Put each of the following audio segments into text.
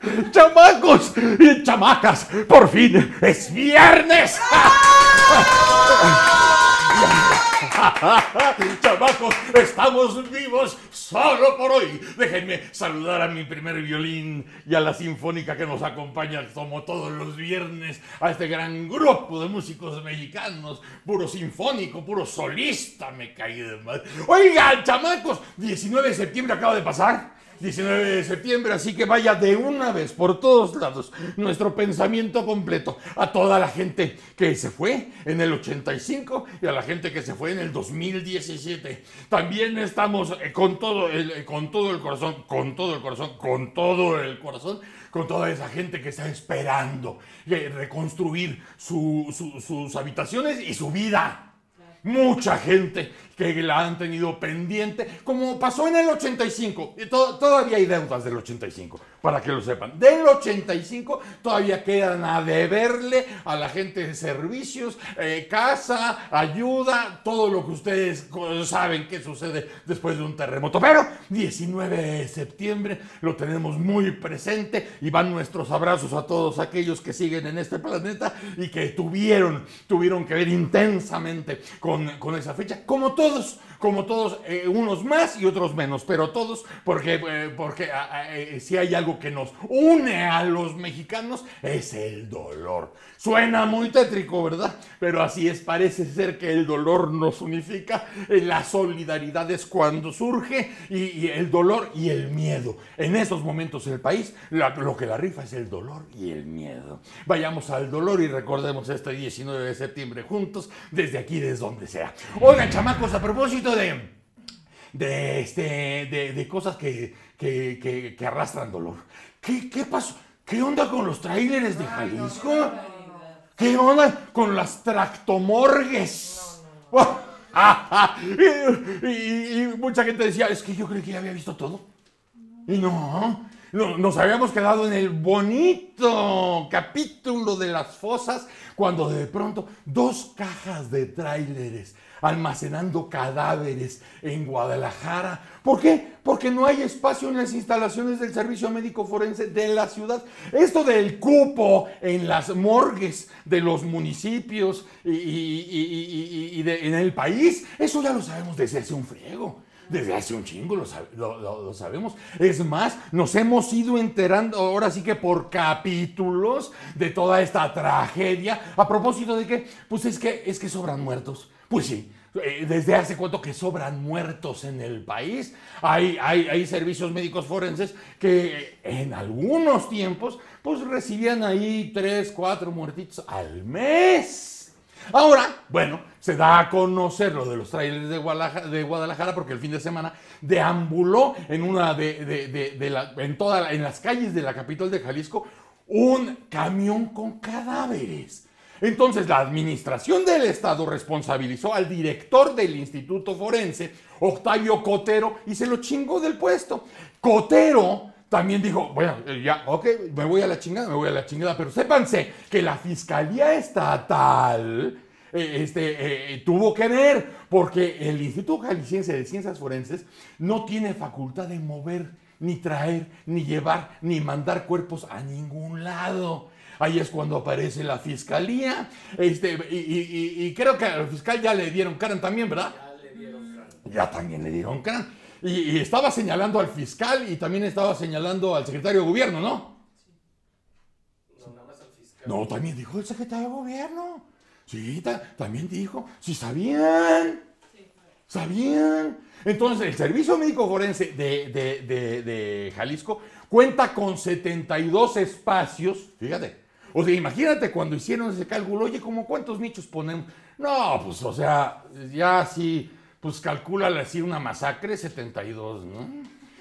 ¡Chamacos y chamacas! ¡Por fin es viernes! ¡Chamacos, estamos vivos solo por hoy! Déjenme saludar a mi primer violín y a la sinfónica que nos acompaña como todos los viernes a este gran grupo de músicos mexicanos, puro sinfónico, puro solista, me caí de mal. Oigan, chamacos, 19 de septiembre acaba de pasar. 19 de septiembre, así que vaya de una vez por todos lados nuestro pensamiento completo a toda la gente que se fue en el 85 y a la gente que se fue en el 2017. También estamos eh, con todo el, eh, con todo el corazón, con todo el corazón, con todo el corazón, con toda esa gente que está esperando eh, reconstruir sus habitaciones y su vida mucha gente que la han tenido pendiente, como pasó en el 85. Y todavía hay deudas del 85, para que lo sepan. Del 85 todavía quedan a deberle a la gente de servicios, eh, casa, ayuda, todo lo que ustedes saben que sucede después de un terremoto. Pero 19 de septiembre lo tenemos muy presente y van nuestros abrazos a todos aquellos que siguen en este planeta y que tuvieron, tuvieron que ver intensamente con, con esa fecha, como todo olursun. como todos, eh, unos más y otros menos, pero todos, porque, eh, porque ah, ah, eh, si hay algo que nos une a los mexicanos es el dolor. Suena muy tétrico, ¿verdad? Pero así es, parece ser que el dolor nos unifica, la solidaridad es cuando surge y, el dolor y el miedo. En esos momentos el país, lo que la rifa es el dolor y el miedo. Vayamos al dolor y recordemos este 19 de septiembre juntos, desde aquí, desde donde sea. Oigan, chamacos, a propósito de, este, de, cosas que, arrastran dolor. ¿Qué, pasó? ¿Qué onda con los trailers de Jalisco? ¿Qué onda con las tractomorgues? Ah, ah, y, mucha gente decía, es que yo creí que ya había visto todo. Y no, nos habíamos quedado en el bonito capítulo de las fosas cuando de pronto dos cajas de tráileres almacenando cadáveres en Guadalajara. ¿Por qué? Porque no hay espacio en las instalaciones del Servicio Médico Forense de la ciudad. Esto del cupo en las morgues de los municipios y, en el país, eso ya lo sabemos desde hace un friego desde hace un chingo, lo, sabemos. Es más, nos hemos ido enterando ahora sí que por capítulos de toda esta tragedia. A propósito de que, pues es que, es que sobran muertos. Pues sí, eh, desde hace cuánto que sobran muertos en el país. Hay, servicios médicos forenses que eh, en algunos tiempos pues recibían ahí tres, cuatro muertitos al mes. Ahora, bueno, se da a conocer lo de los trailers de Guadalajara, porque el fin de semana deambuló en una de, en, en las calles de la capital de Jalisco un camión con cadáveres. Entonces la administración del Estado responsabilizó al director del Instituto Forense, Octavio Cotero, y se lo chingó del puesto. Cotero también dijo, bueno, eh, ya, ok, me voy a la chingada, me voy a la chingada, pero sépanse que la Fiscalía Estatal... Eh, este, eh, tuvo que ver, porque el Instituto Jalisciense de Ciencias Forenses no tiene facultad de mover, ni traer, ni llevar, ni mandar cuerpos a ningún lado. Ahí es cuando aparece la fiscalía. Este, y, creo que al fiscal ya le dieron cara también, ¿verdad? Ya le dieron Ya también le dieron cara. Y, estaba señalando al fiscal y también estaba señalando al secretario de gobierno, ¿no? No, nada más al fiscal. no, también dijo el secretario de gobierno. Sí, también dijo. Sí, sabían. ¿Sabían? Entonces, el Servicio Médico Forense de, Jalisco cuenta con 72 espacios, fíjate, o sea, imagínate cuando hicieron ese cálculo, oye, ¿como cuántos nichos ponemos? No, pues, o sea, ya sí, pues calcula así una masacre, 72, ¿no?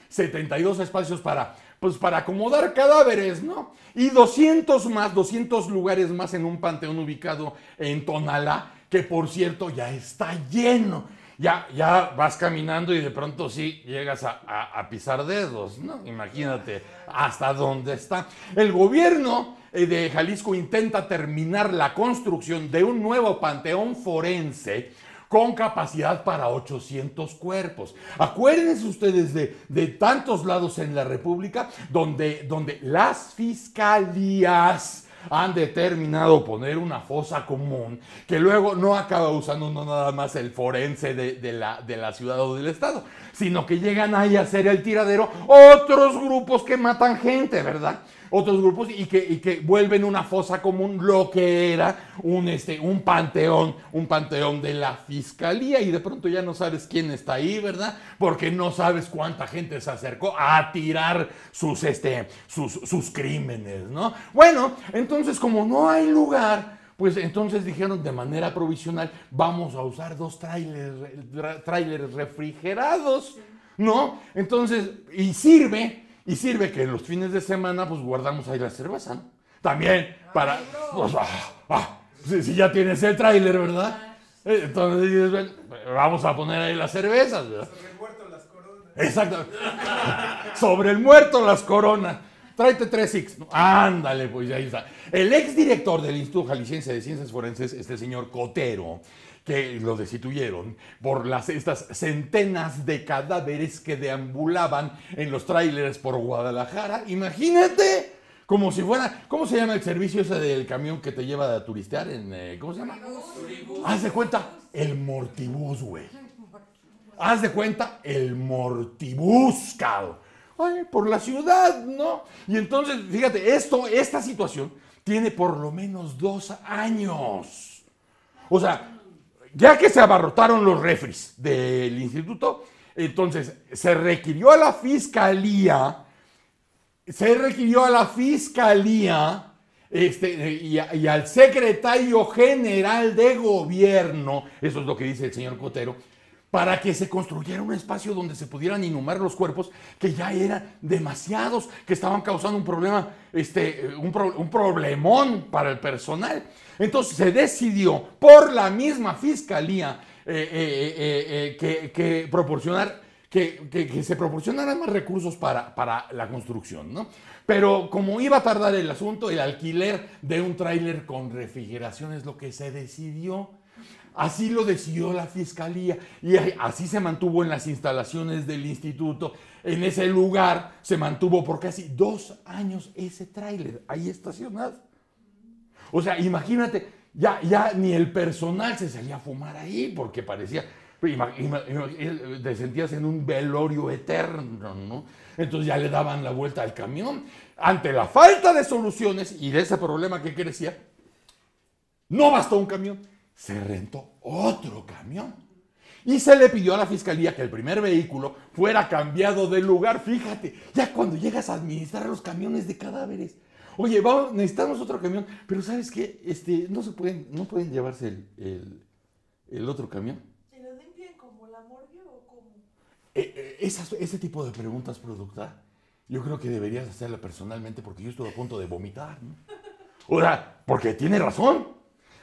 72 espacios para, pues, para acomodar cadáveres, ¿no? Y 200 más, 200 lugares más en un panteón ubicado en Tonalá, que por cierto ya está lleno. Ya, ya vas caminando y de pronto sí llegas a pisar dedos, ¿no? Imagínate hasta dónde está. El gobierno eh, de Jalisco intenta terminar la construcción de un nuevo panteón forense con capacidad para 800 cuerpos. Acuérdense ustedes de, tantos lados en la República donde, donde las fiscalías han determinado poner una fosa común que luego no acaba usando no nada más el forense de, la, de, la, ciudad o del estado, sino que llegan ahí a hacer el tiradero otros grupos que matan gente, ¿verdad? otros grupos y que, que vuelven una fosa común lo que era un, este, un panteón, un panteón de la fiscalía y de pronto ya no sabes quién está ahí, ¿verdad? Porque no sabes cuánta gente se acercó a tirar sus, este, sus, crímenes, ¿no? Bueno, entonces como no hay lugar pues entonces dijeron de manera provisional, vamos a usar dos trailers, trailers refrigerados, ¿no? Entonces, y sirve y sirve que en los fines de semana, pues guardamos ahí la cerveza, ¿no? También para. Pues, ah, ah, si, ya tienes el tráiler, ¿verdad? Ah. Eh, entonces dices, bueno, vamos a poner ahí las cervezas, ¿verdad? Sobre el muerto las coronas. Exactamente. Sobre el muerto las coronas. Tráete tres X. Ándale, pues ahí está. El exdirector del Instituto Jalisciense de Ciencias Forenses, este señor Cotero, que lo destituyeron por las, estas centenas de cadáveres que deambulaban en los tráileres por Guadalajara. Imagínate, como si fuera, ¿cómo se llama el servicio ese del camión que te lleva a turistear? En, eh, ¿Cómo se llama? Haz de cuenta, el mortibús, güey. Haz de cuenta, el mortibús, por la ciudad, ¿no? Y entonces, fíjate, esto, esta situación tiene por lo menos dos años. O sea, ya que se abarrotaron los refris del instituto, entonces se requirió a la fiscalía, se requirió a la fiscalía este, y, y, al secretario general de gobierno, eso es lo que dice el señor Cotero, para que se construyera un espacio donde se pudieran inhumar los cuerpos que ya eran demasiados, que estaban causando un problema, este, eh, un, problemón para el personal. Entonces se decidió por la misma fiscalía eh, eh, que, proporcionar, que, se proporcionaran más recursos para, la construcción, ¿no? Pero como iba a tardar el asunto, el alquiler de un tráiler con refrigeración es lo que se decidió. Así lo decidió la fiscalía y así se mantuvo en las instalaciones del instituto. En ese lugar se mantuvo por casi dos años ese tráiler ahí estacionado. O sea, imagínate, ya, ya ni el personal se salía a fumar ahí porque parecía, eh, te sentías en un velorio eterno, ¿no? Entonces ya le daban la vuelta al camión. Ante la falta de soluciones y de ese problema que crecía, no bastó un camión, se rentó otro camión. Y se le pidió a la fiscalía que el primer vehículo fuera cambiado de lugar. Fíjate, ya cuando llegas a administrar los camiones de cadáveres. Oye, vamos, necesitamos otro camión, pero ¿sabes qué? Este, no se pueden, no pueden llevarse el, otro camión. ¿Se lo limpian como la morgue o como? Eh, eh, ese tipo de preguntas, producta, yo creo que deberías hacerla personalmente porque yo estuve a punto de vomitar, O sea, porque tiene razón.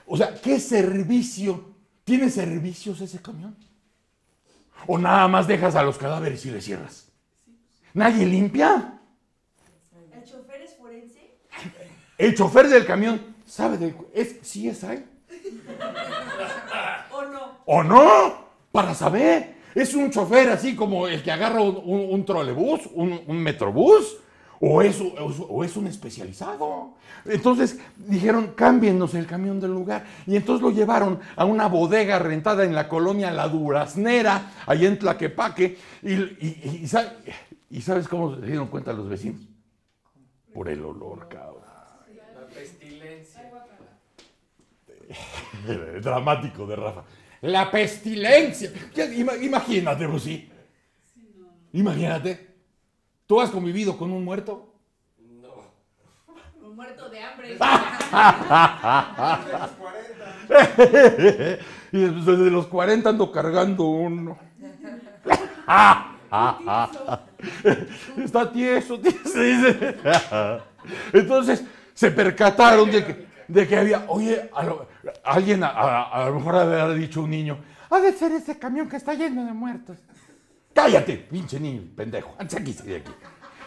O sea, ¿qué servicio ¿Tiene servicios ese camión? ¿O nada más dejas a los cadáveres y le cierras? ¿Nadie limpia? ¿El chofer es forense? El chofer del camión sabe de... ¿Es ahí? ¿O no? ¿O no? Para saber. Es un chofer así como el que agarra un, un, un trolebús, un metrobús o es, un especializado. Entonces dijeron, cámbiennos el camión del lugar. Y entonces lo llevaron a una bodega rentada en la colonia La Duraznera, ahí en Tlaquepaque. Y, ¿sabes cómo se dieron cuenta los vecinos? Por el olor, cabrón. La pestilencia. Dramático de Rafa. La pestilencia. Imagínate, Rosy. Pues imagínate. ¿Tú has convivido con un muerto? No. Un muerto de hambre. y desde los 40 ando cargando uno. Está tieso, tieso, Entonces se percataron de que, de que había, oye, alguien a, lo mejor había dicho un niño, ha de ser ese camión que está lleno de muertos. Cállate, pinche niño, pendejo. Antes aquí, de aquí.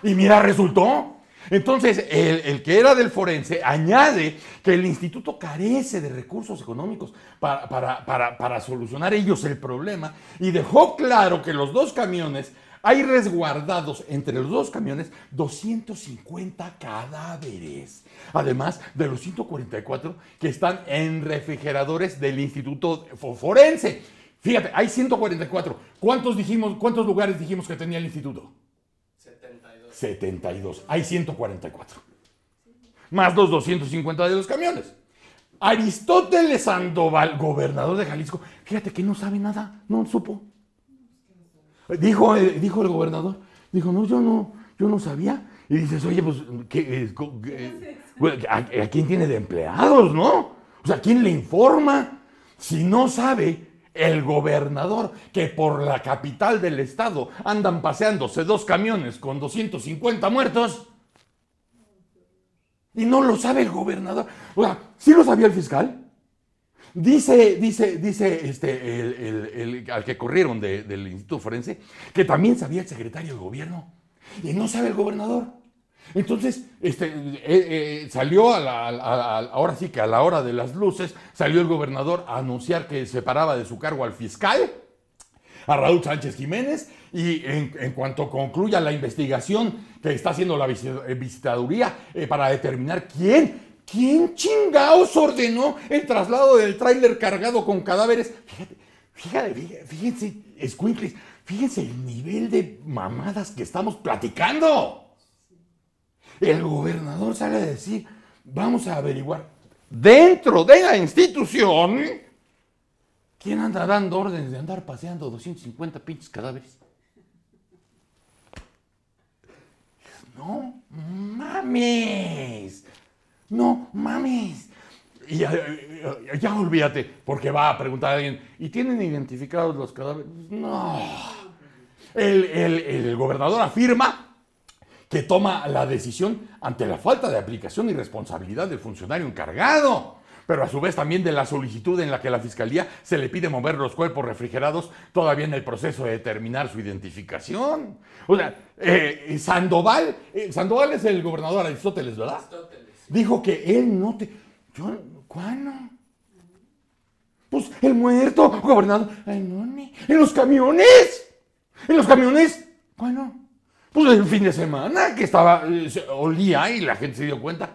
Y mira, resultó. Entonces, el, que era del forense añade que el instituto carece de recursos económicos para, para solucionar ellos el problema y dejó claro que los dos camiones hay resguardados entre los dos camiones 250 cadáveres, además de los 144 que están en refrigeradores del Instituto Forense. Fíjate, hay 144. ¿Cuántos, dijimos, ¿Cuántos lugares dijimos que tenía el instituto? 72. 72. Hay 144. Más los 250 de los camiones. Aristóteles Sandoval, gobernador de Jalisco, fíjate que no sabe nada, no supo. Dijo, eh, dijo el gobernador, dijo, no, yo no, yo no sabía. Y dices, oye, pues, eh, a, quién tiene de empleados, no? O sea, ¿quién le informa? Si no sabe, el gobernador, que por la capital del estado andan paseándose dos camiones con 250 muertos. Y no lo sabe el gobernador. O sea, sí lo sabía el fiscal. Dice, dice, dice este, el, el, al que corrieron del Instituto Forense que también sabía el secretario de gobierno. Y no sabe el gobernador. Entonces, este, eh, eh, salió a la, ahora sí que a la hora de las luces, salió el gobernador a anunciar que separaba de su cargo al fiscal, a Raúl Sánchez Jiménez, y en, cuanto concluya la investigación que está haciendo la eh, visitaduría para determinar quién ¿Quién chingaos ordenó el traslado del tráiler cargado con cadáveres? Fíjate, fíjate, fíjense, Squinkles, fíjense el nivel de mamadas que estamos platicando. El gobernador sale a decir, vamos a averiguar dentro de la institución quién anda dando órdenes de andar paseando 250 pinches cadáveres. No mames, no mames. Y ya, olvídate, porque va a preguntar a alguien, ¿y tienen identificados los cadáveres? No. el gobernador afirma que toma la decisión ante la falta de aplicación y responsabilidad del funcionario encargado, pero a su vez también de la solicitud en la que la Fiscalía se le pide mover los cuerpos refrigerados todavía en el proceso de determinar su identificación. O sea, eh, eh, Sandoval, eh, Sandoval es el gobernador Aristóteles, ¿verdad? Dijo que él no te... ¿Cuándo? Pues el muerto, gobernador. Ay, no, en los camiones. En los camiones. ¿Cuándo? Pues el fin de semana que estaba, eh, olía y la gente se dio cuenta.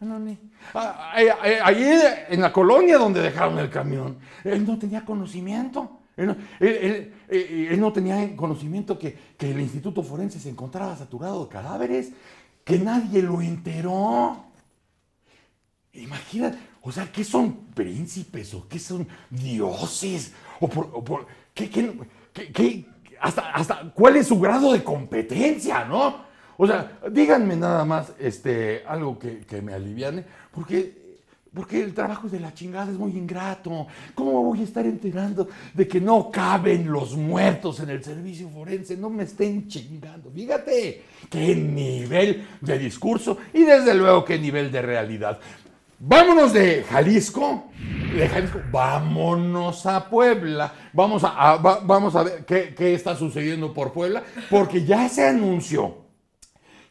No, Allí ah, eh, eh, en la colonia donde dejaron el camión, él no tenía conocimiento. Él no, tenía conocimiento que, el Instituto Forense se encontraba saturado de cadáveres, que nadie lo enteró. Imagínate, o sea, ¿qué son príncipes o qué son dioses? ¿O por, qué hasta, cuál es su grado de competencia, ¿no? O sea, díganme nada más este, algo que, me aliviane, porque porque el trabajo de la chingada es muy ingrato. ¿Cómo voy a estar enterando de que no caben los muertos en el servicio forense? No me estén chingando. Fíjate qué nivel de discurso y desde luego qué nivel de realidad. Vámonos de Jalisco, de Jalisco, vámonos a Puebla. Vamos a, vamos a ver qué, está sucediendo por Puebla, porque ya se anunció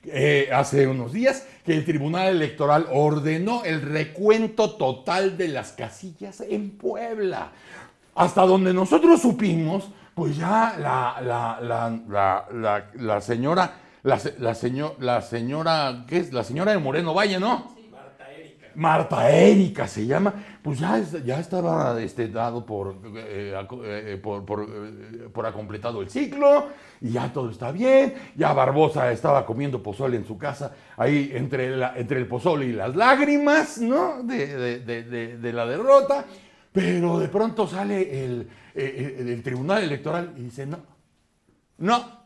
eh, hace unos días que el Tribunal Electoral ordenó el recuento total de las casillas en Puebla. Hasta donde nosotros supimos, pues ya la, la, la, la señora, la, la señora, ¿qué es? La señora de Moreno Valle, ¿no? Marta Erika se llama, pues ya, ya estaba este, dado por, eh, eh, eh, por, ha completado el ciclo y ya todo está bien, ya Barbosa estaba comiendo pozole en su casa, ahí entre, la, entre el pozole y las lágrimas, ¿no? De, la derrota, pero de pronto sale el, el Tribunal Electoral y dice, no, no,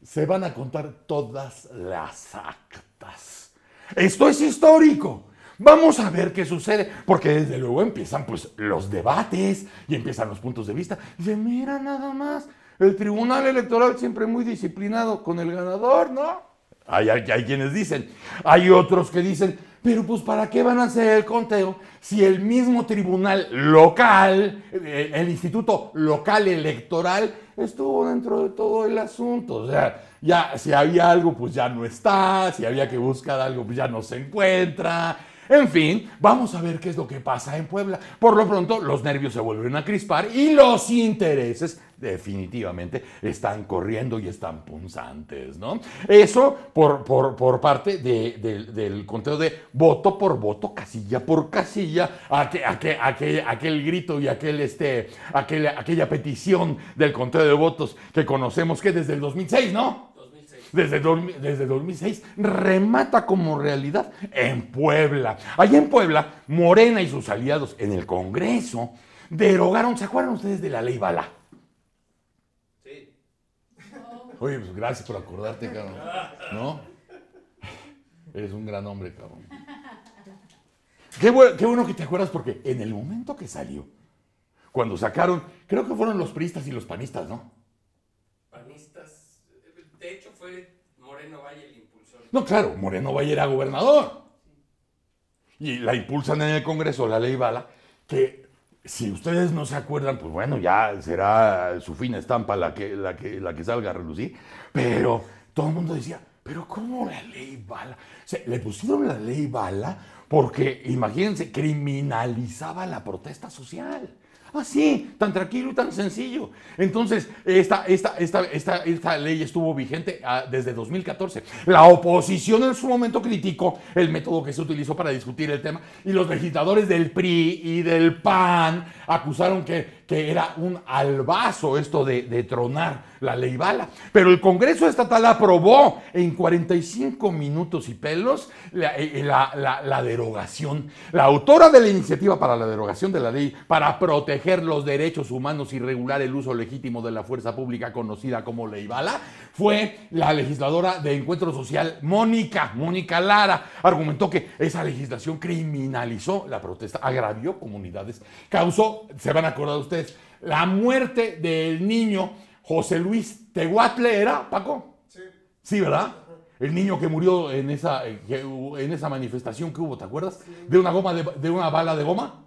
se van a contar todas las actas. Esto es histórico. Vamos a ver qué sucede, porque desde luego empiezan pues los debates y empiezan los puntos de vista. Dice, mira nada más, el tribunal electoral siempre muy disciplinado con el ganador, ¿no? Hay, hay, quienes dicen, hay otros que dicen, pero pues ¿para qué van a hacer el conteo si el mismo tribunal local, el, eh, el instituto local electoral, estuvo dentro de todo el asunto? O sea, ya si había algo, pues ya no está, si había que buscar algo, pues ya no se encuentra, en fin, vamos a ver qué es lo que pasa en Puebla. Por lo pronto, los nervios se vuelven a crispar y los intereses definitivamente están corriendo y están punzantes, ¿no? Eso por, parte del conteo de voto por voto, casilla por casilla, aquel, grito y aquel, este, aquella petición del conteo de votos que conocemos que desde el 2006, ¿no? desde, 2006 remata como realidad en Puebla. Allá en Puebla, Morena y sus aliados en el Congreso derogaron, ¿se acuerdan ustedes de la ley Bala? Sí. Oye, pues gracias por acordarte, cabrón. ¿No? Eres un gran hombre, cabrón. Qué bueno, qué bueno que te acuerdas porque en el momento que salió, cuando sacaron, creo que fueron los priistas y los panistas, ¿no? No, claro, Moreno Valle era gobernador. Y la impulsan en el Congreso, la ley Bala, que si ustedes no se acuerdan, pues bueno, ya será su fina estampa la que, la que, la que salga a relucir. Pero todo el mundo decía, pero ¿cómo la ley Bala? se le pusieron la ley Bala porque, imagínense, criminalizaba la protesta social. Así, ah, tan tranquilo y tan sencillo. Entonces, esta, esta, ley estuvo vigente ah, desde 2014. La oposición en su momento criticó el método que se utilizó para discutir el tema y los legisladores del PRI y del PAN acusaron que era un albazo esto de, de tronar la ley bala. Pero el Congreso Estatal aprobó en 45 minutos y pelos eh, eh, la, derogación. La autora de la iniciativa para la derogación de la ley para proteger los derechos humanos y regular el uso legítimo de la fuerza pública conocida como ley bala fue la legisladora de Encuentro Social, Mónica, Mónica Lara. Argumentó que esa legislación criminalizó la protesta, agravió comunidades, causó, se van a acordar ustedes, la muerte del niño José Luis Tehuatle era, Paco. Sí. Sí, ¿verdad? El niño que murió en esa, eh, en esa manifestación que hubo, ¿te acuerdas? De, una goma de, una bala de goma.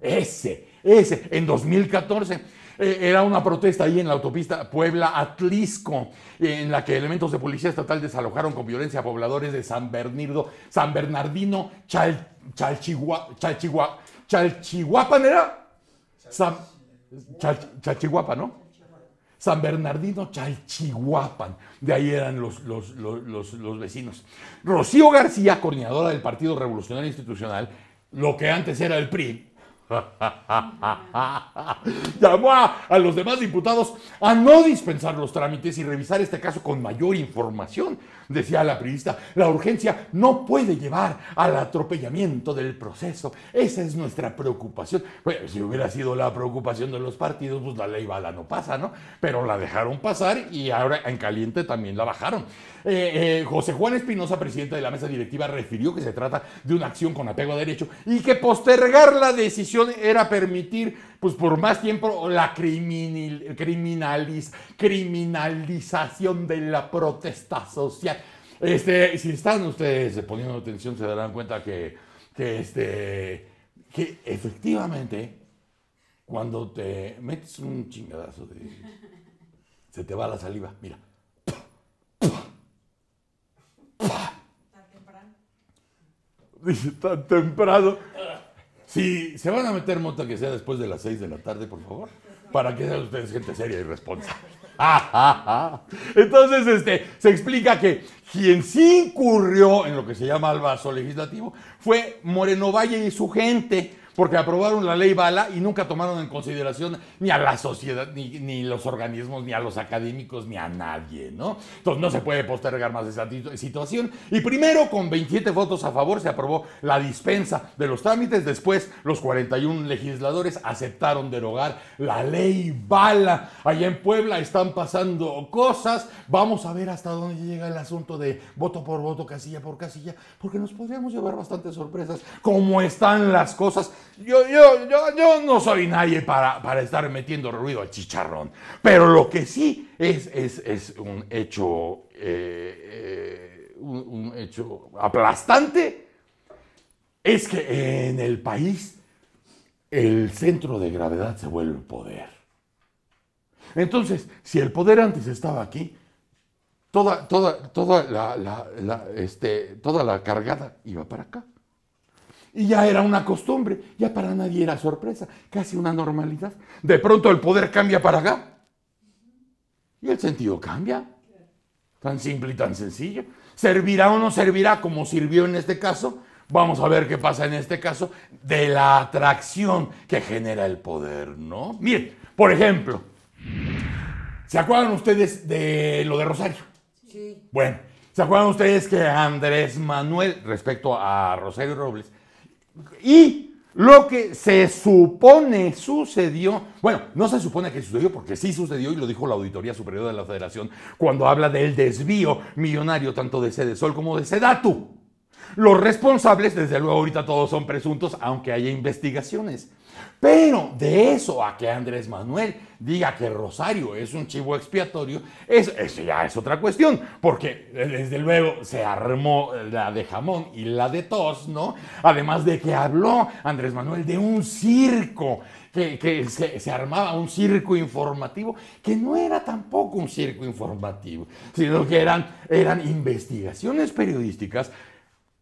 Ese, ese, en 2014 eh, era una protesta ahí en la autopista Puebla-Atlisco, en la que elementos de policía estatal desalojaron con violencia a pobladores de San Bernardino San Bernardino, Chal, Chalchihuapan era. Chalchihuapan, ¿no? San Bernardino Chalchihuapan. De ahí eran los, los, vecinos. Rocío García, coordinadora del Partido Revolucionario Institucional, lo que antes era el PRI, llamó a los demás diputados a no dispensar los trámites y revisar este caso con mayor información, decía la periodista, la urgencia no puede llevar al atropellamiento del proceso. Esa es nuestra preocupación. Bueno, si hubiera sido la preocupación de los partidos, pues la ley bala no pasa, ¿no? Pero la dejaron pasar y ahora en caliente también la bajaron. Eh, eh, José Juan Espinosa, presidente de la mesa directiva, refirió que se trata de una acción con apego a derecho y que postergar la decisión era permitir pues por más tiempo la criminalización de la protesta social. Este, si están ustedes poniendo atención, se darán cuenta que, este, que efectivamente, cuando te metes un chingadazo, se te va la saliva. Mira. Tan temprano. Dice, tan temprano. Ah. Si se van a meter mota que sea después de las 6 de la tarde, por favor, para que sean ustedes gente seria y responsable. Ah, ah, ah. Entonces, este, se explica que quien sí incurrió en lo que se llama el vaso legislativo fue Moreno Valle y su gente, porque aprobaron la ley Bala y nunca tomaron en consideración ni a la sociedad, ni, ni los organismos, ni a los académicos, ni a nadie, ¿no? Entonces no se puede postergar más esa situación. Y primero, con 27 votos a favor, se aprobó la dispensa de los trámites. Después, los 41 legisladores aceptaron derogar la ley Bala. Allá en Puebla están pasando cosas. Vamos a ver hasta dónde llega el asunto de voto por voto, casilla por casilla, porque nos podríamos llevar bastantes sorpresas. ¿Cómo están las cosas? Yo, yo, yo, no soy nadie para, estar metiendo ruido al chicharrón. Pero lo que sí es, es, es un hecho. Eh, eh, un, hecho aplastante es que en el país el centro de gravedad se vuelve poder. Entonces, si el poder antes estaba aquí, toda, toda, toda, este, toda la cargada iba para acá. Y ya era una costumbre, ya para nadie era sorpresa, casi una normalidad. De pronto el poder cambia para acá. Y el sentido cambia. Tan simple y tan sencillo. ¿Servirá o no servirá como sirvió en este caso? Vamos a ver qué pasa en este caso de la atracción que genera el poder, ¿no? Miren, por ejemplo, ¿se acuerdan ustedes de lo de Rosario? Sí. Bueno, ¿se acuerdan ustedes que Andrés Manuel, respecto a Rosario Robles, y lo que se supone sucedió, bueno, no se supone que sucedió porque sí sucedió y lo dijo la Auditoría Superior de la Federación cuando habla del desvío millonario tanto de Sol como de Sedatu. Los responsables, desde luego ahorita todos son presuntos, aunque haya investigaciones. Pero de eso a que Andrés Manuel diga que Rosario es un chivo expiatorio, eso, ya es otra cuestión, porque eh, desde luego se armó la de jamón y la de tos, ¿no? Además de que habló Andrés Manuel de un circo, que, se, armaba un circo informativo, que no era tampoco un circo informativo, sino que eran, eran investigaciones periodísticas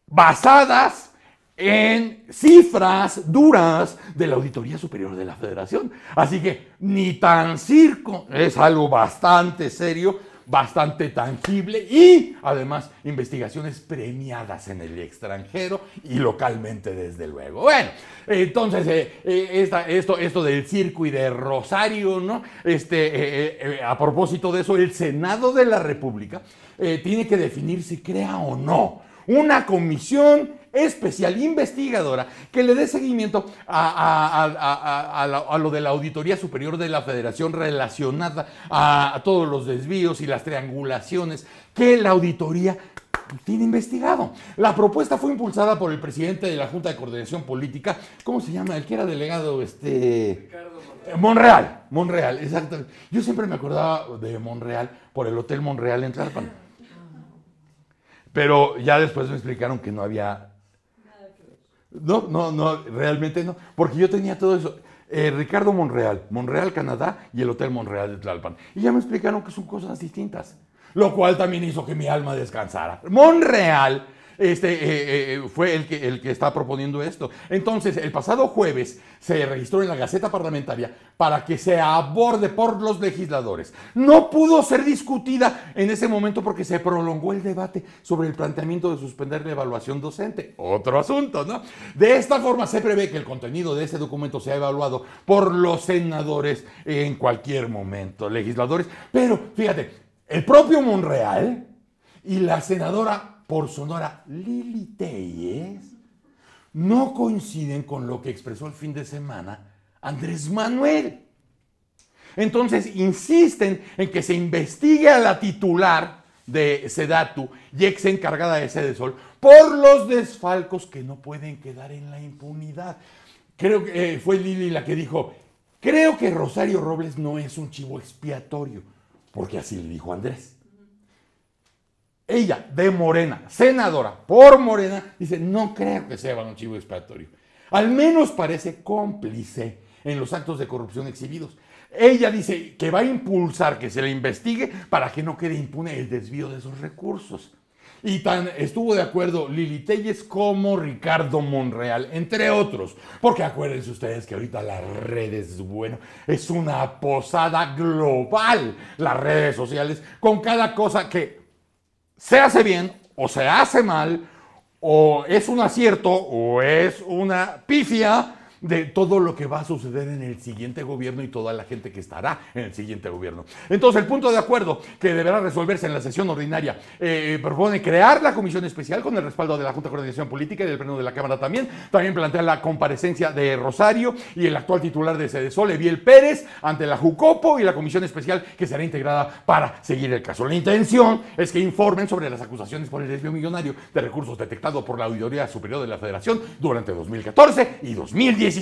basadas en cifras duras de la Auditoría Superior de la Federación. Así que ni tan circo, es algo bastante serio, bastante tangible y además investigaciones premiadas en el extranjero y localmente desde luego. Bueno, entonces eh, eh, esto, esto del circo y de Rosario, ¿no? Este, eh, a propósito de eso, el Senado de la República tiene que definir si crea o no una comisión especial investigadora que le dé seguimiento a, lo de la Auditoría Superior de la Federación relacionada a, todos los desvíos y las triangulaciones que la auditoría tiene investigado. La propuesta fue impulsada por el presidente de la Junta de Coordinación Política, ¿cómo se llama? El que era delegado, este... Monreal. Monreal, exactamente. Yo siempre me acordaba de Monreal por el Hotel Monreal en Tlalpan. Pero ya después me explicaron que no había no, no, no, realmente no, porque yo tenía todo eso. Eh, Ricardo Monreal, Monreal, Canadá y el Hotel Monreal de Tlalpan. Y ya me explicaron que son cosas distintas, lo cual también hizo que mi alma descansara. Monreal este, eh, eh, eh, fue el que, el que está proponiendo esto. Entonces, el pasado jueves se registró en la Gaceta Parlamentaria para que se aborde por los legisladores. No pudo ser discutida en ese momento porque se prolongó el debate sobre el planteamiento de suspender la evaluación docente. Otro asunto, ¿no? De esta forma se prevé que el contenido de ese documento sea evaluado por los senadores en cualquier momento, legisladores. Pero fíjate, el propio Monreal y la senadora por Sonora, Lili Telles, no coinciden con lo que expresó el fin de semana Andrés Manuel. Entonces insisten en que se investigue a la titular de Sedatu y ex encargada de Sede Sol por los desfalcos que no pueden quedar en la impunidad. Creo que eh, fue Lili la que dijo, creo que Rosario Robles no es un chivo expiatorio, porque así le dijo Andrés ella de Morena, senadora por Morena, dice, no creo que sea un chivo expiatorio. Al menos parece cómplice en los actos de corrupción exhibidos. Ella dice que va a impulsar que se le investigue para que no quede impune el desvío de esos recursos. Y tan estuvo de acuerdo Lili Telles como Ricardo Monreal, entre otros. Porque acuérdense ustedes que ahorita las redes, bueno, es una posada global. Las redes sociales, con cada cosa que se hace bien o se hace mal, o es un acierto o es una pifia, de todo lo que va a suceder en el siguiente gobierno y toda la gente que estará en el siguiente gobierno. Entonces, el punto de acuerdo que deberá resolverse en la sesión ordinaria eh, propone crear la comisión especial con el respaldo de la Junta de Coordinación Política y del Pleno de la Cámara también. También plantea la comparecencia de Rosario y el actual titular de sedesol Eviel Pérez, ante la Jucopo y la comisión especial que será integrada para seguir el caso. La intención es que informen sobre las acusaciones por el desvío millonario de recursos detectado por la Auditoría Superior de la Federación durante 2014 y 2010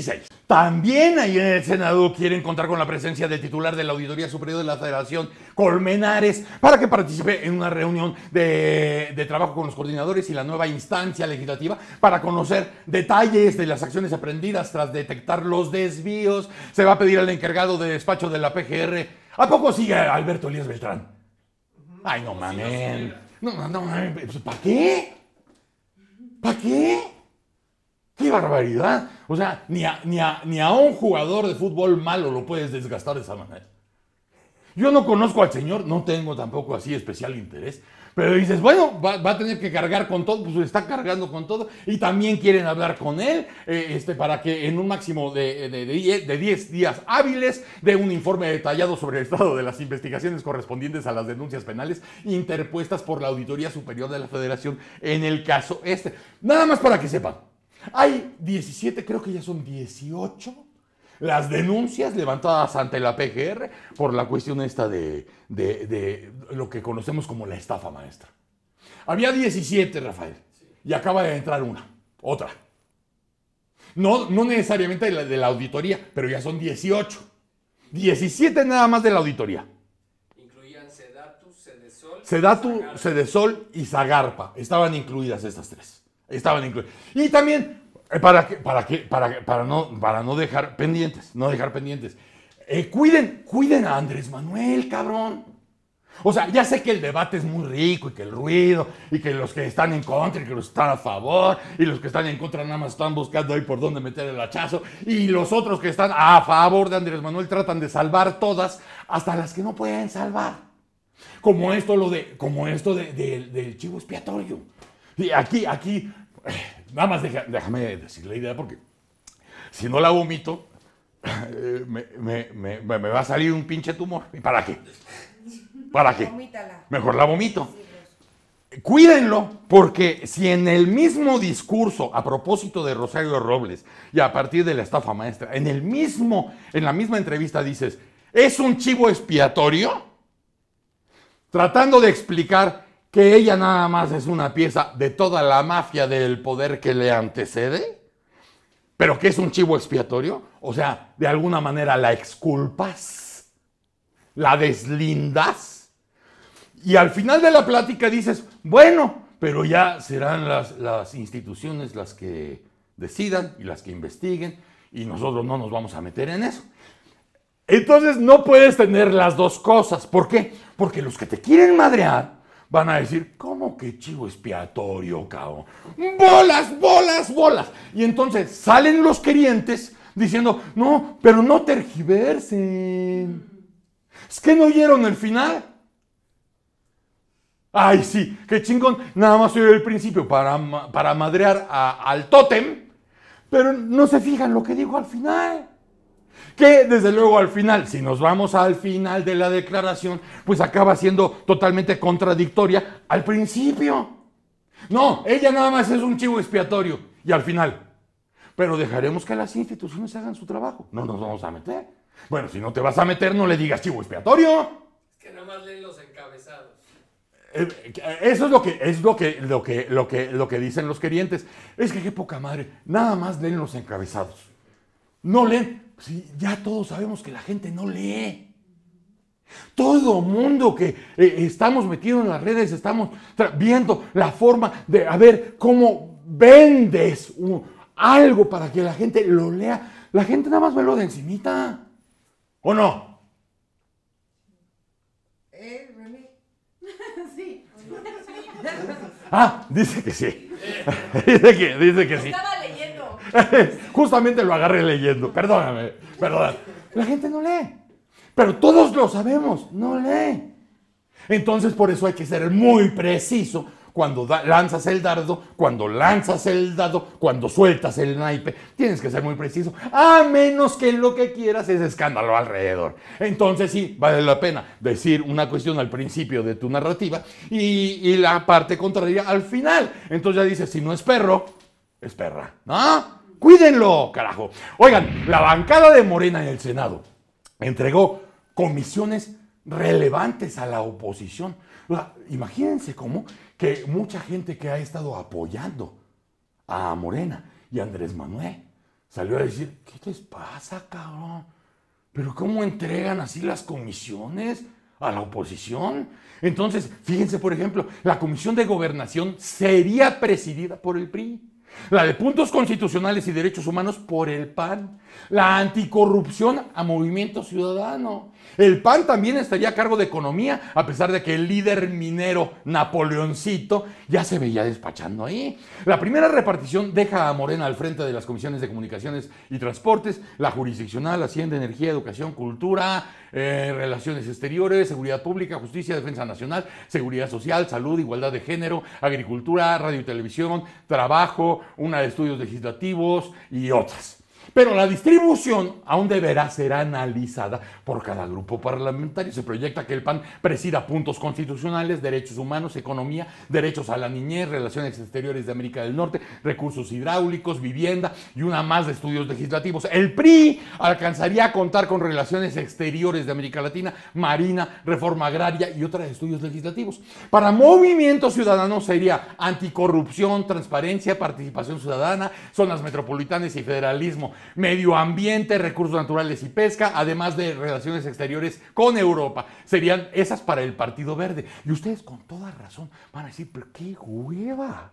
también ahí en el Senado quieren contar con la presencia del titular de la Auditoría Superior de la Federación, Colmenares, para que participe en una reunión de, trabajo con los coordinadores y la nueva instancia legislativa para conocer detalles de las acciones aprendidas tras detectar los desvíos. Se va a pedir al encargado de despacho de la PGR. ¿A poco sigue Alberto Elías Beltrán? Ay, no mames. No, no, no, pues, ¿para qué? ¿Para qué? ¡Qué barbaridad! O sea, ni a, ni, un jugador de fútbol malo lo puedes desgastar de esa manera. Yo no conozco al señor, no tengo tampoco así especial interés. Pero dices, bueno, va, a tener que cargar con todo, pues está cargando con todo. Y también quieren hablar con él eh, este, para que en un máximo de 10 de, días hábiles dé un informe detallado sobre el estado de las investigaciones correspondientes a las denuncias penales interpuestas por la Auditoría Superior de la Federación en el caso este. Nada más para que sepan. Hay 17, creo que ya son 18, las denuncias levantadas ante la PGR por la cuestión esta de, lo que conocemos como la estafa maestra. Había 17, Rafael, y acaba de entrar una, otra. No, necesariamente de la, auditoría, pero ya son 18. 17 nada más de la auditoría. Incluían Sedatu, Cedesol Sedatu, Cedesol y Zagarpa. Estaban incluidas estas tres estaban incluidos. Y también, eh, ¿para que ¿Para que Para, para, no, para no dejar pendientes, no dejar pendientes. Eh, cuiden, cuiden a Andrés Manuel, cabrón. O sea, ya sé que el debate es muy rico y que el ruido y que los que están en contra y que los están a favor y los que están en contra nada más están buscando ahí por dónde meter el hachazo y los otros que están a favor de Andrés Manuel tratan de salvar todas hasta las que no pueden salvar. Como esto, lo de, como esto de, del chivo expiatorio. Y aquí, aquí, Nada más déjame decir la idea porque si no la vomito, eh, me, va a salir un pinche tumor. ¿Y para qué? ¿Para qué? Mejor la vomito. Cuídenlo, porque si en el mismo discurso, a propósito de Rosario Robles y a partir de la estafa maestra, en el mismo, en la misma entrevista dices, es un chivo expiatorio, tratando de explicar que ella nada más es una pieza de toda la mafia del poder que le antecede, pero que es un chivo expiatorio, o sea, de alguna manera la exculpas, la deslindas, y al final de la plática dices, bueno, pero ya serán las, las instituciones las que decidan y las que investiguen, y nosotros no nos vamos a meter en eso. Entonces no puedes tener las dos cosas. ¿Por qué? Porque los que te quieren madrear van a decir, ¿cómo que chivo expiatorio, cabrón? Bolas, bolas, bolas. Y entonces salen los querientes diciendo, no, pero no tergiversen. Es que no oyeron el final. Ay, sí, que chingón. Nada más oyeron el principio para, para madrear al tótem, pero no se fijan lo que dijo al final. Que desde luego al final, si nos vamos al final de la declaración, pues acaba siendo totalmente contradictoria al principio. No, ella nada más es un chivo expiatorio y al final. Pero dejaremos que las instituciones hagan su trabajo. No nos vamos a meter. Bueno, si no te vas a meter, no le digas chivo expiatorio. Es que nada más leen los encabezados. Eh, eh, eso es lo que es lo que lo que lo que lo que dicen los querientes. Es que qué poca madre, nada más leen los encabezados. No leen ya todos sabemos que la gente no lee. Todo mundo que eh, estamos metidos en las redes, estamos viendo la forma de a ver cómo vendes algo para que la gente lo lea. La gente nada más ve lo de encimita. ¿O no? Eh, sí. Ah, dice que sí. Eh. dice que sí. Justamente lo agarré leyendo, perdóname, perdóname. La gente no lee, pero todos lo sabemos, no lee. Entonces por eso hay que ser muy preciso cuando lanzas el dardo, cuando lanzas el dado, cuando sueltas el naipe. Tienes que ser muy preciso, a menos que lo que quieras es escándalo alrededor. Entonces sí, vale la pena decir una cuestión al principio de tu narrativa y, y la parte contraria al final. Entonces ya dices, si no es perro, es perra, ¿no? Cuídenlo, carajo. Oigan, la bancada de Morena en el Senado entregó comisiones relevantes a la oposición. imagínense cómo que mucha gente que ha estado apoyando a Morena y a Andrés Manuel salió a decir, ¿qué les pasa, cabrón? ¿Pero cómo entregan así las comisiones a la oposición? Entonces, fíjense, por ejemplo, la comisión de gobernación sería presidida por el PRI la de puntos constitucionales y derechos humanos por el PAN, la anticorrupción a Movimiento Ciudadano, el PAN también estaría a cargo de economía, a pesar de que el líder minero Napoleoncito ya se veía despachando ahí. La primera repartición deja a Morena al frente de las comisiones de comunicaciones y transportes, la jurisdiccional, hacienda, energía, educación, cultura, eh, relaciones exteriores, seguridad pública, justicia, defensa nacional, seguridad social, salud, igualdad de género, agricultura, radio y televisión, trabajo, una de estudios legislativos y otras. Pero la distribución aún deberá ser analizada por cada grupo parlamentario. Se proyecta que el PAN presida puntos constitucionales, derechos humanos, economía, derechos a la niñez, relaciones exteriores de América del Norte, recursos hidráulicos, vivienda y una más de estudios legislativos. El PRI alcanzaría a contar con relaciones exteriores de América Latina, marina, reforma agraria y otros estudios legislativos. Para Movimiento Ciudadano sería anticorrupción, transparencia, participación ciudadana, zonas metropolitanas y federalismo medio ambiente, recursos naturales y pesca, además de relaciones exteriores con Europa. Serían esas para el Partido Verde. Y ustedes con toda razón van a decir, pero qué hueva.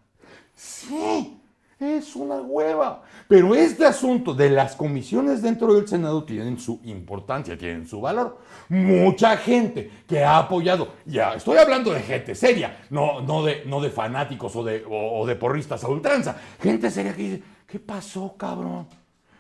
Sí, es una hueva. Pero este asunto de las comisiones dentro del Senado tienen su importancia, tienen su valor. Mucha gente que ha apoyado, ya estoy hablando de gente seria, no, no, de, no de fanáticos o de, o de porristas a ultranza, gente seria que dice, ¿qué pasó, cabrón?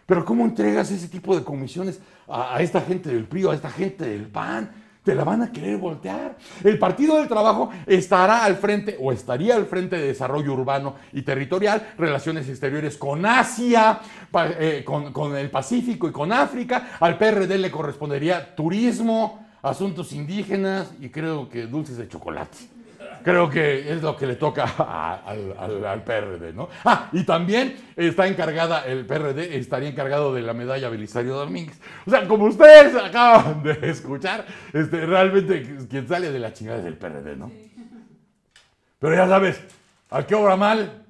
Pero ¿cómo entregas ese tipo de comisiones a, esta gente del PRI, a esta gente del PAN? Te la van a querer voltear. El Partido del Trabajo estará al frente o estaría al frente de desarrollo urbano y territorial, relaciones exteriores con Asia, eh, con, con el Pacífico y con África. Al PRD le correspondería turismo, asuntos indígenas y creo que dulces de chocolate creo que es lo que le toca al, PRD, ¿no? Ah, y también está encargada, el PRD estaría encargado de la medalla Belisario Domínguez. O sea, como ustedes acaban de escuchar, este, realmente quien sale de la chingada es el PRD, ¿no? Pero ya sabes, ¿a qué obra mal?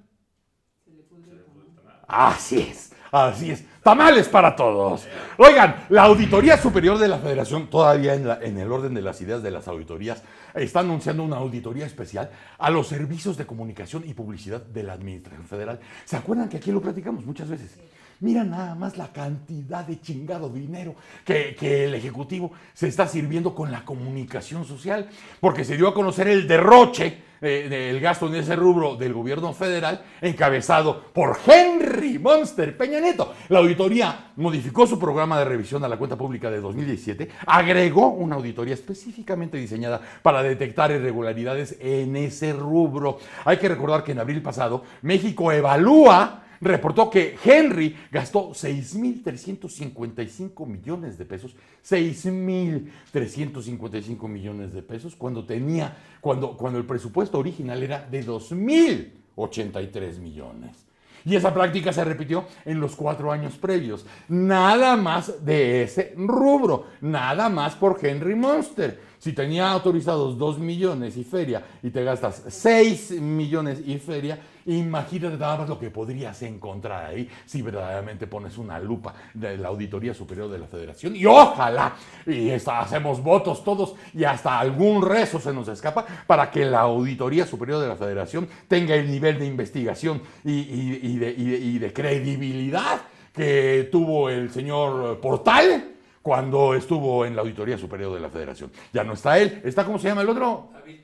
Así es, así es. Tamales para todos. Oigan, la Auditoría Superior de la Federación, todavía en, el orden de las ideas de las auditorías, está anunciando una auditoría especial a los servicios de comunicación y publicidad de la Administración Federal. ¿Se acuerdan que aquí lo platicamos muchas veces? Mira nada más la cantidad de chingado dinero que, el Ejecutivo se está sirviendo con la comunicación social, porque se dio a conocer el derroche eh, del gasto en ese rubro del gobierno federal encabezado por Henry Monster Peña Neto. La auditoría modificó su programa de revisión a la cuenta pública de 2017, agregó una auditoría específicamente diseñada para detectar irregularidades en ese rubro. Hay que recordar que en abril pasado México evalúa reportó que Henry gastó 6.355 millones de pesos, 6.355 millones de pesos cuando tenía, cuando, cuando el presupuesto original era de 2.083 millones. Y esa práctica se repitió en los cuatro años previos. Nada más de ese rubro, nada más por Henry Monster. Si tenía autorizados 2 millones y feria y te gastas 6 millones y feria, Imagínate nada más lo que podrías encontrar ahí si verdaderamente pones una lupa de la Auditoría Superior de la Federación. Y ojalá, y hacemos votos todos y hasta algún rezo se nos escapa para que la Auditoría Superior de la Federación tenga el nivel de investigación y, de, credibilidad que tuvo el señor Portal cuando estuvo en la Auditoría Superior de la Federación. Ya no está él, está, ¿cómo se llama el otro? David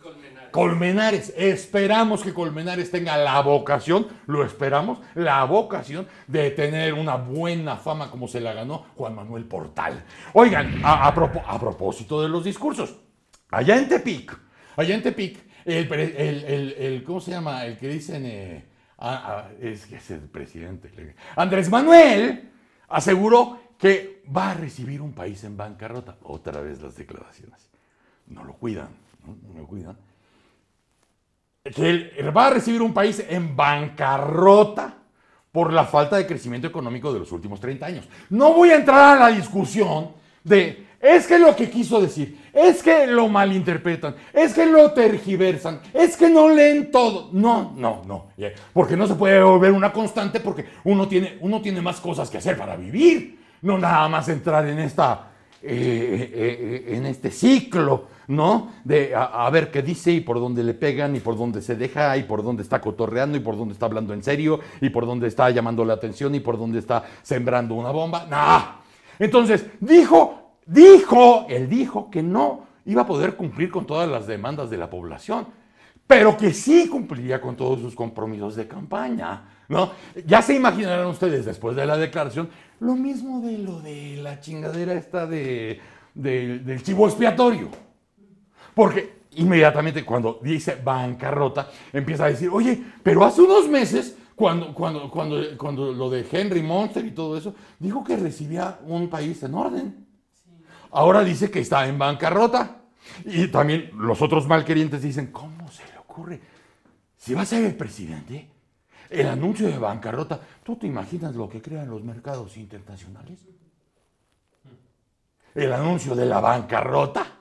Colmenares, esperamos que Colmenares tenga la vocación, lo esperamos, la vocación de tener una buena fama como se la ganó Juan Manuel Portal. Oigan, a, propósito de los discursos, allá en Tepic, allá en Tepic, el, el, el, ¿cómo se llama? El que dicen, eh, ah, ah, es que es el presidente. Andrés Manuel aseguró que va a recibir un país en bancarrota. Otra vez las declaraciones. No lo cuidan, no lo cuidan que va a recibir un país en bancarrota por la falta de crecimiento económico de los últimos 30 años. No voy a entrar a la discusión de, es que lo que quiso decir, es que lo malinterpretan, es que lo tergiversan, es que no leen todo. No, no, no, porque no se puede volver una constante porque uno tiene, uno tiene más cosas que hacer para vivir, no nada más entrar en, esta, eh, eh, eh, en este ciclo ¿no? De a, ver qué dice y por dónde le pegan y por dónde se deja y por dónde está cotorreando y por dónde está hablando en serio y por dónde está llamando la atención y por dónde está sembrando una bomba. ¡Nah! Entonces, dijo, dijo, él dijo que no iba a poder cumplir con todas las demandas de la población, pero que sí cumpliría con todos sus compromisos de campaña. ¿No? Ya se imaginarán ustedes después de la declaración lo mismo de lo de la chingadera esta de del chivo expiatorio. Porque inmediatamente cuando dice bancarrota, empieza a decir, oye, pero hace unos meses, cuando, cuando, cuando, cuando lo de Henry Monster y todo eso, dijo que recibía un país en orden. Ahora dice que está en bancarrota. Y también los otros malquerientes dicen, ¿cómo se le ocurre? Si va a ser el presidente, el anuncio de bancarrota, ¿tú te imaginas lo que crean los mercados internacionales? Mm. El anuncio de la bancarrota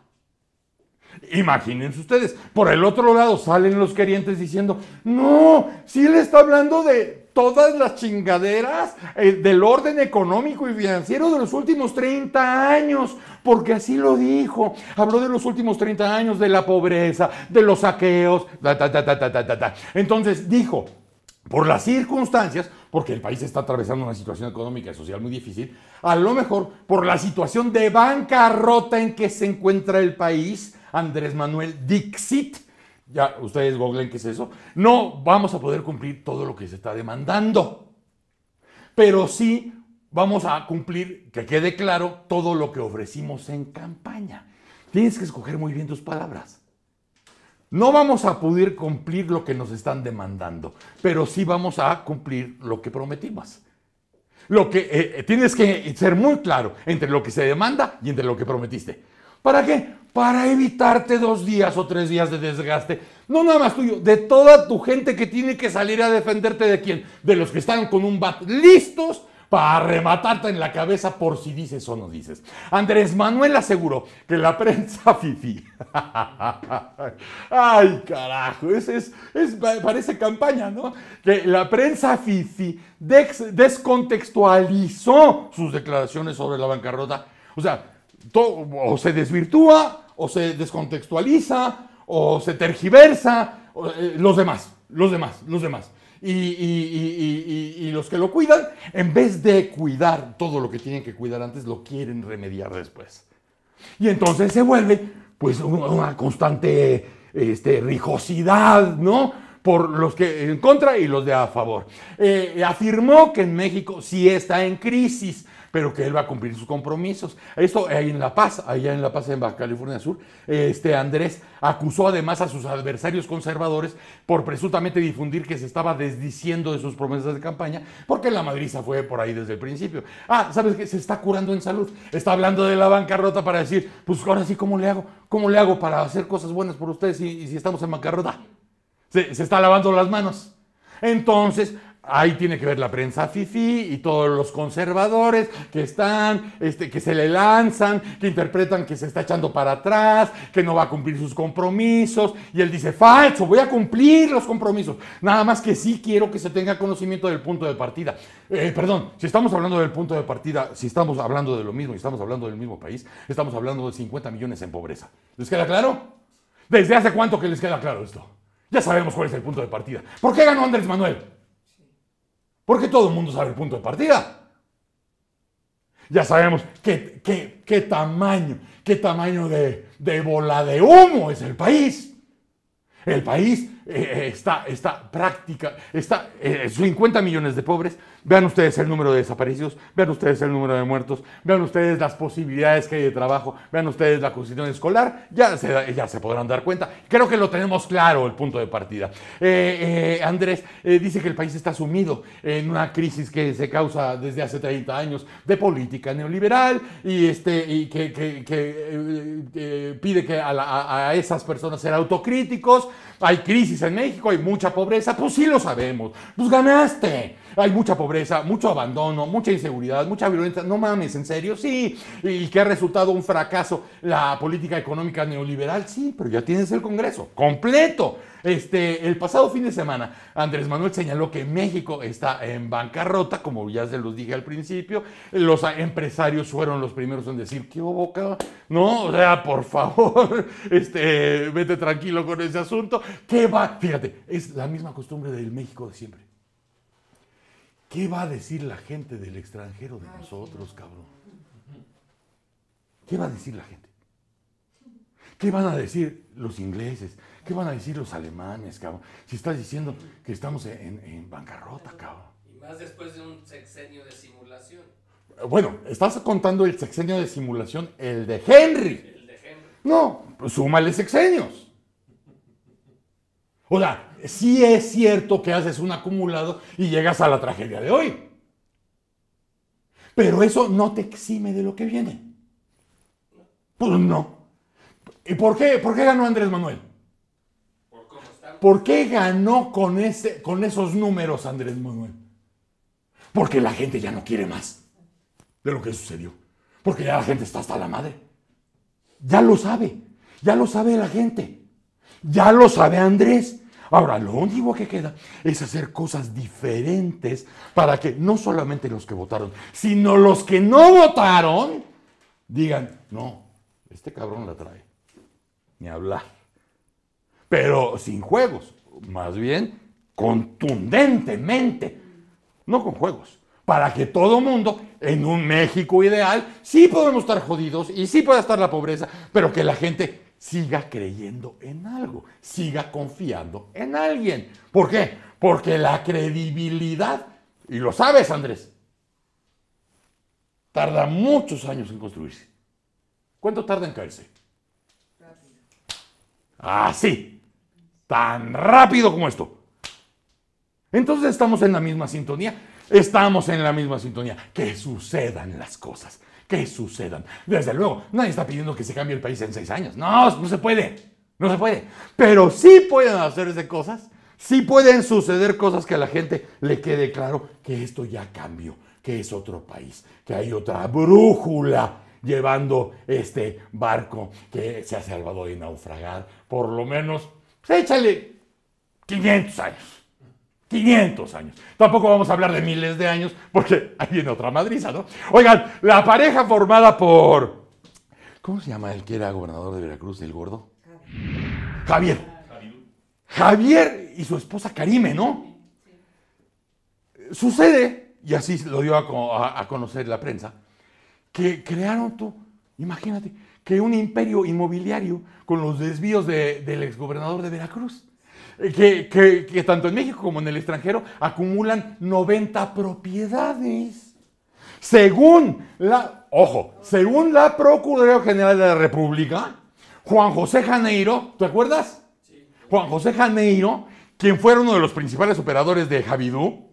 Imagínense ustedes, por el otro lado salen los querientes diciendo, no, sí le está hablando de todas las chingaderas eh, del orden económico y financiero de los últimos 30 años, porque así lo dijo. Habló de los últimos 30 años, de la pobreza, de los saqueos, Entonces dijo, por las circunstancias, porque el país está atravesando una situación económica y social muy difícil, a lo mejor por la situación de bancarrota en que se encuentra el país, Andrés Manuel Dixit. Ya ustedes googlen qué es eso. No vamos a poder cumplir todo lo que se está demandando. Pero sí vamos a cumplir, que quede claro, todo lo que ofrecimos en campaña. Tienes que escoger muy bien tus palabras. No vamos a poder cumplir lo que nos están demandando, pero sí vamos a cumplir lo que prometimos. Lo que eh, eh, tienes que ser muy claro entre lo que se demanda y entre lo que prometiste. ¿Para qué? para evitarte dos días o tres días de desgaste. No nada más tuyo, de toda tu gente que tiene que salir a defenderte de quién. De los que están con un bat listos para rematarte en la cabeza por si dices o no dices. Andrés Manuel aseguró que la prensa fifi. Ay, carajo, es, es, parece campaña, ¿no? Que la prensa fifi descontextualizó sus declaraciones sobre la bancarrota. O sea, todo, o se desvirtúa o se descontextualiza, o se tergiversa, eh, los demás, los demás, los demás. Y, los que lo cuidan, en vez de cuidar todo lo que tienen que cuidar antes, lo quieren remediar después. Y entonces se vuelve pues una constante este, rijosidad, ¿no? Por los que en contra y los de a favor. Eh, afirmó que en México sí está en crisis, pero que él va a cumplir sus compromisos. Esto ahí en La Paz, allá en La Paz, en Baja California Sur, este Andrés acusó además a sus adversarios conservadores por presuntamente difundir que se estaba desdiciendo de sus promesas de campaña, porque la madriza fue por ahí desde el principio. Ah, ¿sabes qué? Se está curando en salud. Está hablando de la bancarrota para decir, pues ahora sí, ¿cómo le hago? ¿Cómo le hago para hacer cosas buenas por ustedes y, si estamos en bancarrota? Se, se está lavando las manos. Entonces, Ahí tiene que ver la prensa fifi y todos los conservadores que están, este, que se le lanzan, que interpretan que se está echando para atrás, que no va a cumplir sus compromisos. Y él dice, falso, voy a cumplir los compromisos. Nada más que sí quiero que se tenga conocimiento del punto de partida. Eh, perdón, si estamos hablando del punto de partida, si estamos hablando de lo mismo y estamos hablando del mismo país, estamos hablando de 50 millones en pobreza. ¿Les queda claro? ¿Desde hace cuánto que les queda claro esto? Ya sabemos cuál es el punto de partida. ¿Por qué ganó Andrés Manuel? Porque todo el mundo sabe el punto de partida. Ya sabemos qué, qué, tamaño, qué tamaño de, de bola de humo es el país. El país eh, está esta, práctica, esta, eh, 50 millones de pobres, vean ustedes el número de desaparecidos, vean ustedes el número de muertos, vean ustedes las posibilidades que hay de trabajo, vean ustedes la constitución escolar, ya se, ya se podrán dar cuenta. Creo que lo tenemos claro el punto de partida. Eh, Andrés dice que el país está sumido en una crisis que se causa desde hace 30 años de política neoliberal y, este, y que, pide que a, a, esas personas sean autocríticos. Hay crisis en México, hay mucha pobreza, pues sí lo sabemos, pues ganaste hay mucha pobreza, mucho abandono, mucha inseguridad, mucha violencia. No mames, ¿en serio? Sí. ¿Y que ha resultado un fracaso la política económica neoliberal? Sí, pero ya tienes el Congreso completo. Este, el pasado fin de semana, Andrés Manuel señaló que México está en bancarrota, como ya se los dije al principio. Los empresarios fueron los primeros en decir, ¿qué boca? No, o sea, por favor, este, vete tranquilo con ese asunto. ¿Qué va? Fíjate, es la misma costumbre del México de siempre. ¿Qué va a decir la gente del extranjero de nosotros, cabrón? ¿Qué va a decir la gente? ¿Qué van a decir los ingleses? ¿Qué van a decir los alemanes, cabrón? Si estás diciendo que estamos en, bancarrota, cabrón. Y más después de un sexenio de simulación. Bueno, estás contando el sexenio de simulación, el de Henry. El de Henry. No, pues súmale sexenios. O sí es cierto que haces un acumulado y llegas a la tragedia de hoy. Pero eso no te exime de lo que viene. Pues no. ¿Y por qué, por ganó Andrés Manuel? ¿Por, qué ganó con, con esos números Andrés Manuel? Porque la gente ya no quiere más de lo que sucedió. Porque ya la gente está hasta la madre. Ya lo sabe. Ya lo sabe la gente. Ya lo sabe Andrés. Ahora, lo único que queda es hacer cosas diferentes para que no solamente los que votaron, sino los que no votaron digan, no, este cabrón la trae. Ni hablar. Pero sin juegos, más bien contundentemente, no con juegos. Para que todo mundo, en un México ideal, sí podemos estar jodidos y sí pueda estar la pobreza, pero que la gente siga creyendo en algo, siga confiando en alguien. ¿Por qué? Porque la credibilidad, y lo sabes Andrés, tarda muchos años en construirse. ¿Cuánto tarda en caerse? Así, ah, tan rápido como esto. Entonces estamos en la misma sintonía, estamos en la misma sintonía, que sucedan las cosas que sucedan. Desde luego, nadie está pidiendo que se cambie el país en seis años. No, no se puede. No se puede. Pero sí pueden hacerse cosas. Sí pueden suceder cosas que a la gente le quede claro que esto ya cambió, que es otro país, que hay otra brújula llevando este barco que se ha salvado de naufragar. Por lo menos, pues échale 500 años. 500 años. Tampoco vamos a hablar de miles de años porque ahí viene otra madriza, ¿no? Oigan, la pareja formada por... ¿Cómo se llama el que era gobernador de Veracruz, el gordo? Javier. Javier y su esposa Karime, ¿no? Sucede, y así lo dio a, conocer la prensa, que crearon tú, imagínate, que un imperio inmobiliario con los desvíos del exgobernador de Veracruz que, tanto en México como en el extranjero acumulan 90 propiedades. Según la, ojo, según la Procuraduría General de la República, Juan José Janeiro, ¿te acuerdas? Juan José Janeiro, quien fue uno de los principales operadores de Javidú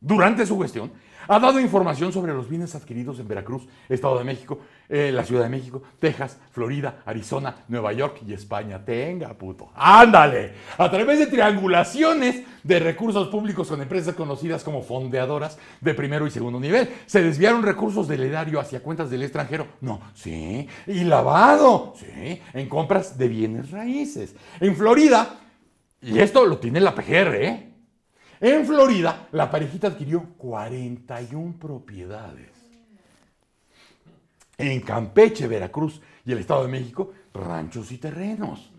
durante su gestión, ha dado información sobre los bienes adquiridos en Veracruz, Estado de México, eh, la Ciudad de México, Texas, Florida, Arizona, Nueva York y España. Tenga, puto. Ándale. A través de triangulaciones de recursos públicos con empresas conocidas como fondeadoras de primero y segundo nivel. Se desviaron recursos del erario hacia cuentas del extranjero. No, sí. Y lavado. Sí. En compras de bienes raíces. En Florida. Y esto lo tiene la PGR, ¿eh? En Florida, la parejita adquirió 41 propiedades. En Campeche, Veracruz y el Estado de México, ranchos y terrenos.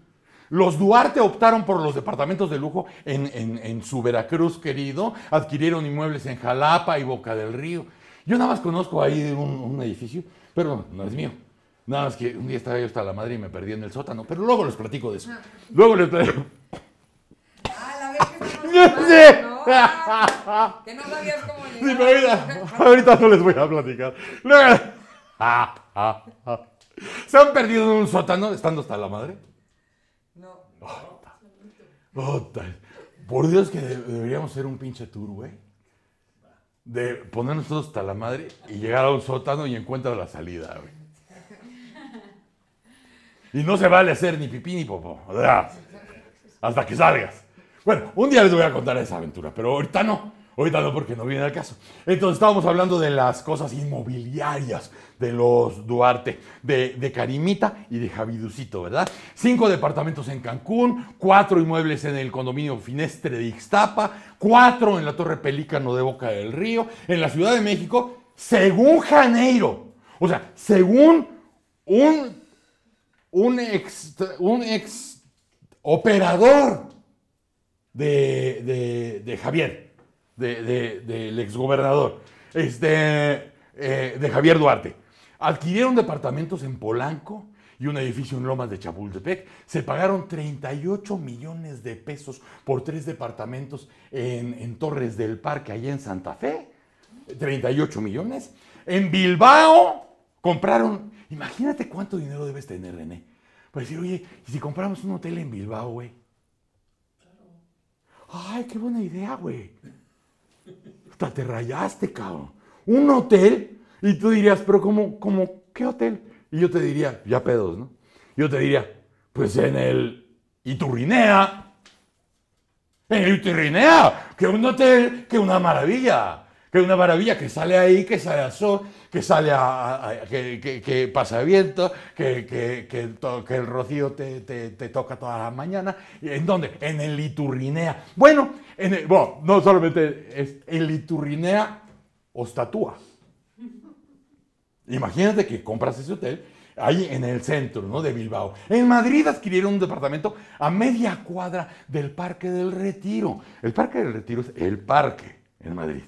Los Duarte optaron por los departamentos de lujo en, su Veracruz querido, adquirieron inmuebles en Jalapa y Boca del Río. Yo nada más conozco ahí un, edificio, pero no, es mío. Nada más que un día estaba yo hasta la madre y me perdí en el sótano, pero luego les platico de eso. Luego les platico. Ah, la vez que que no sabías cómo ahorita no les voy a platicar. ¿Se han perdido en un sótano estando hasta la madre? No. por Dios que deberíamos hacer un pinche tour, güey. De ponernos todos hasta la madre y llegar a un sótano y encuentra la salida, güey. Y no se vale hacer ni pipí ni popó. hasta que salgas. Bueno, un día les voy a contar esa aventura, pero ahorita no. Ahorita no, porque no viene al caso. Entonces estábamos hablando de las cosas inmobiliarias de los Duarte, de, de Carimita y de Javiducito, ¿verdad? Cinco departamentos en Cancún, cuatro inmuebles en el condominio Finestre de Ixtapa, cuatro en la Torre Pelícano de Boca del Río, en la Ciudad de México, según Janeiro. O sea, según un, un, ex, un ex operador de, de, Javier, del exgobernador, este, eh, de Javier Duarte. Adquirieron departamentos en Polanco y un edificio en Lomas de Chapultepec. Se pagaron 38 millones de pesos por tres departamentos en, en Torres del Parque, allá en Santa Fe. 38 millones. En Bilbao compraron, imagínate cuánto dinero debes tener, René. Para decir, oye, si compramos un hotel en Bilbao, güey? ay, qué buena idea, güey. Hasta te rayaste, cabrón. Un hotel. Y tú dirías, pero ¿cómo, cómo, qué hotel? Y yo te diría, ya pedos, ¿no? Yo te diría, pues en el Iturrinea. En el Iturrinea, que un hotel, que una maravilla que es una maravilla, que sale ahí, que sale a sol, que sale a, que, pasa viento, que, que el rocío te, toca toda la mañana. ¿En dónde? En el Iturrinea. Bueno, en bueno no solamente es el Iturrinea ostatúa. Imagínate que compras ese hotel ahí en el centro ¿no? de Bilbao. En Madrid adquirieron un departamento a media cuadra del Parque del Retiro. El Parque del Retiro es el parque en Madrid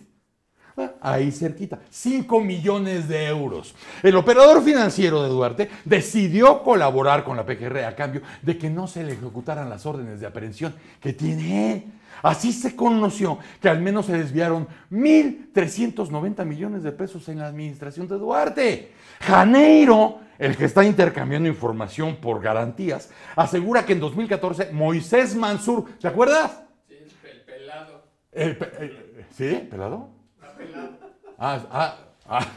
ahí cerquita, 5 millones de euros. El operador financiero de Duarte decidió colaborar con la PGR a cambio de que no se le ejecutaran las órdenes de aprehensión que tiene él. Así se conoció que al menos se desviaron 1.390 millones de pesos en la administración de Duarte. Janeiro, el que está intercambiando información por garantías, asegura que en 2014 Moisés Mansur, ¿te acuerdas? Sí, el pelado. ¿Sí? ¿Pelado? Ah, ah, ah,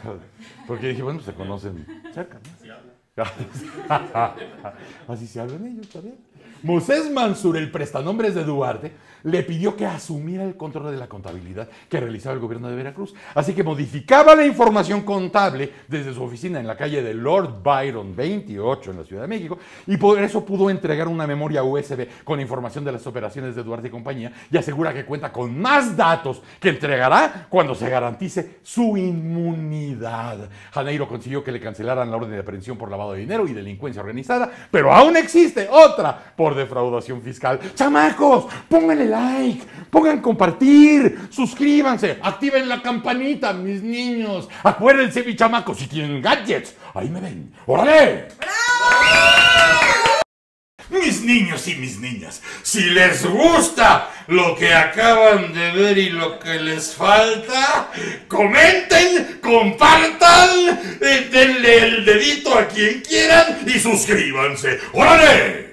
porque dije, bueno, pues se conocen cerca, ¿no? Así se hablan ellos, también Moses Mansur, el prestanombres de Duarte, le pidió que asumiera el control de la contabilidad que realizaba el gobierno de Veracruz. Así que modificaba la información contable desde su oficina en la calle de Lord Byron 28 en la Ciudad de México y por eso pudo entregar una memoria USB con información de las operaciones de Duarte y compañía y asegura que cuenta con más datos que entregará cuando se garantice su inmunidad. Janeiro consiguió que le cancelaran la orden de aprehensión por lavado de dinero y delincuencia organizada, pero aún existe otra por defraudación fiscal. ¡Chamacos! Pónganle like, pongan compartir, suscríbanse, activen la campanita, mis niños. Acuérdense, mis chamacos, si tienen gadgets, ahí me ven. ¡Órale! Mis niños y mis niñas, si les gusta lo que acaban de ver y lo que les falta, comenten, compartan, eh, denle el dedito a quien quieran y suscríbanse. ¡Órale!